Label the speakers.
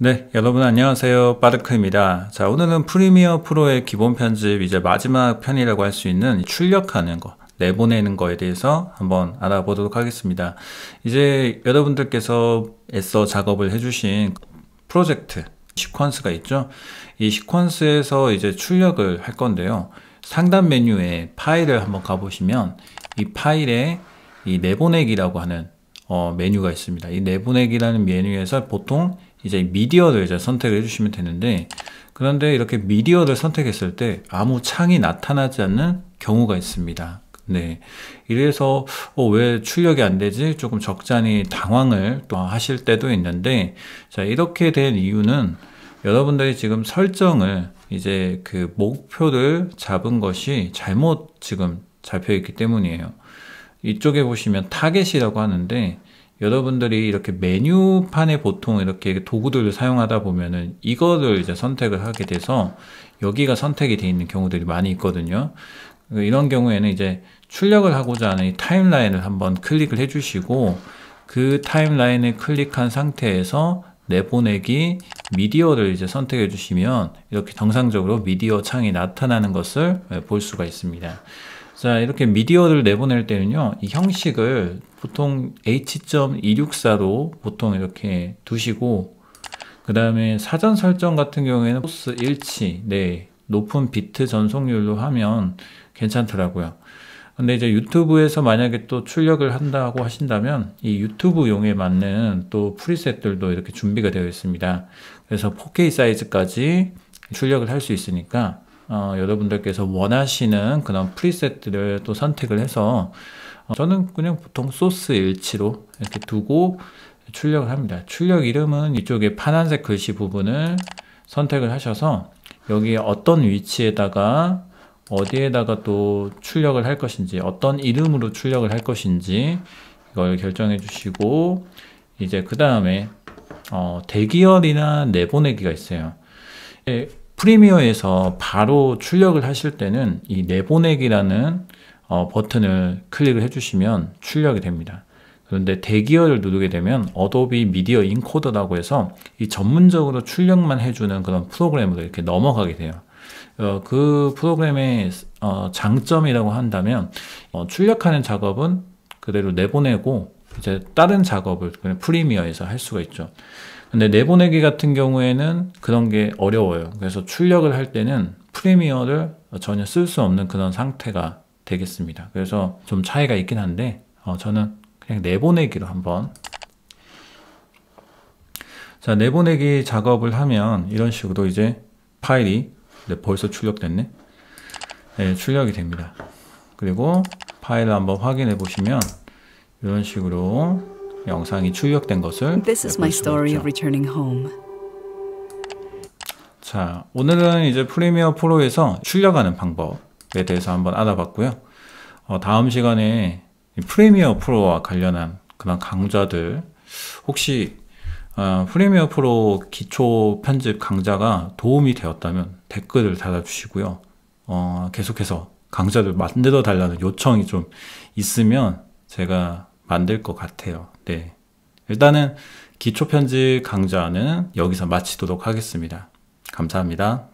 Speaker 1: 네, 여러분 안녕하세요. 빠르크입니다. 자, 오늘은 프리미어 프로의 기본 편집 이제 마지막 편이라고 할 수 있는 출력하는 거, 내보내는 거에 대해서 한번 알아보도록 하겠습니다. 이제 여러분들께서 애써 작업을 해주신 프로젝트 시퀀스가 있죠. 이 시퀀스에서 이제 출력을 할 건데요. 상단 메뉴에 파일을 한번 가보시면 이 파일에 이 내보내기라고 하는 어, 메뉴가 있습니다. 이 내보내기라는 메뉴에서 보통 이제 미디어를 이제 선택을 해주시면 되는데 그런데 이렇게 미디어를 선택했을 때 아무 창이 나타나지 않는 경우가 있습니다. 네. 이래서 어, 왜 출력이 안 되지? 조금 적잖이 당황을 또 하실 때도 있는데 자 이렇게 된 이유는 여러분들이 지금 설정을 이제 그 목표를 잡은 것이 잘못 지금 잡혀 있기 때문이에요. 이쪽에 보시면 타겟이라고 하는데 여러분들이 이렇게 메뉴판에 보통 이렇게 도구들을 사용하다 보면은 이거를 이제 선택을 하게 돼서 여기가 선택이 되어 있는 경우들이 많이 있거든요. 그 이런 경우에는 이제 출력을 하고자 하는 이 타임라인을 한번 클릭을 해주시고 그 타임라인을 클릭한 상태에서 내보내기 미디어를 이제 선택해 주시면 이렇게 정상적으로 미디어 창이 나타나는 것을 볼 수가 있습니다. 자, 이렇게 미디어를 내보낼 때는요, 이 형식을 보통 h.264로 보통 이렇게 두시고, 그 다음에 사전 설정 같은 경우에는 포스 일치, 네, 높은 비트 전송률로 하면 괜찮더라고요. 근데 이제 유튜브에서 만약에 또 출력을 한다고 하신다면 이 유튜브용에 맞는 또 프리셋들도 이렇게 준비가 되어 있습니다. 그래서 4K 사이즈까지 출력을 할 수 있으니까 어, 여러분들께서 원하시는 그런 프리셋들을 또 선택을 해서 어, 저는 그냥 보통 소스 일치로 이렇게 두고 출력을 합니다. 출력 이름은 이쪽에 파란색 글씨 부분을 선택을 하셔서 여기 어떤 위치에다가 어디에다가 또 출력을 할 것인지 어떤 이름으로 출력을 할 것인지 이걸 결정해 주시고 이제 그 다음에 어, 대기열이나 내보내기가 있어요. 예, 프리미어에서 바로 출력을 하실 때는 이 내보내기라는 어, 버튼을 클릭을 해주시면 출력이 됩니다. 그런데 대기열을 누르게 되면 어도비 미디어 인코더라고 해서 이 전문적으로 출력만 해주는 그런 프로그램으로 이렇게 넘어가게 돼요. 어, 그 프로그램의 어, 장점이라고 한다면 어, 출력하는 작업은 그대로 내보내고 이제 다른 작업을 그냥 프리미어에서 할 수가 있죠. 근데 내보내기 같은 경우에는 그런 게 어려워요. 그래서 출력을 할 때는 프리미어를 전혀 쓸 수 없는 그런 상태가 되겠습니다. 그래서 좀 차이가 있긴 한데 어, 저는 그냥 내보내기로 한번 자 내보내기 작업을 하면 이런 식으로 이제 파일이 네, 벌써 출력됐네 네, 출력이 됩니다. 그리고 파일을 한번 확인해 보시면 이런 식으로 영상이 출력된 것을 This is my story of returning home. 자, 오늘은 이제 프리미어 프로에서 출력하는 방법에 대해서 한번 알아봤고요. 어, 다음 시간에 프리미어 프로와 관련한 그런 강좌들 혹시 어, 프리미어 프로 기초 편집 강좌가 도움이 되었다면 댓글을 달아주시고요. 어, 계속해서 강좌를 만들어 달라는 요청이 좀 있으면 제가 만들 것 같아요. 네. 일단은 기초 편집 강좌는 여기서 마치도록 하겠습니다. 감사합니다.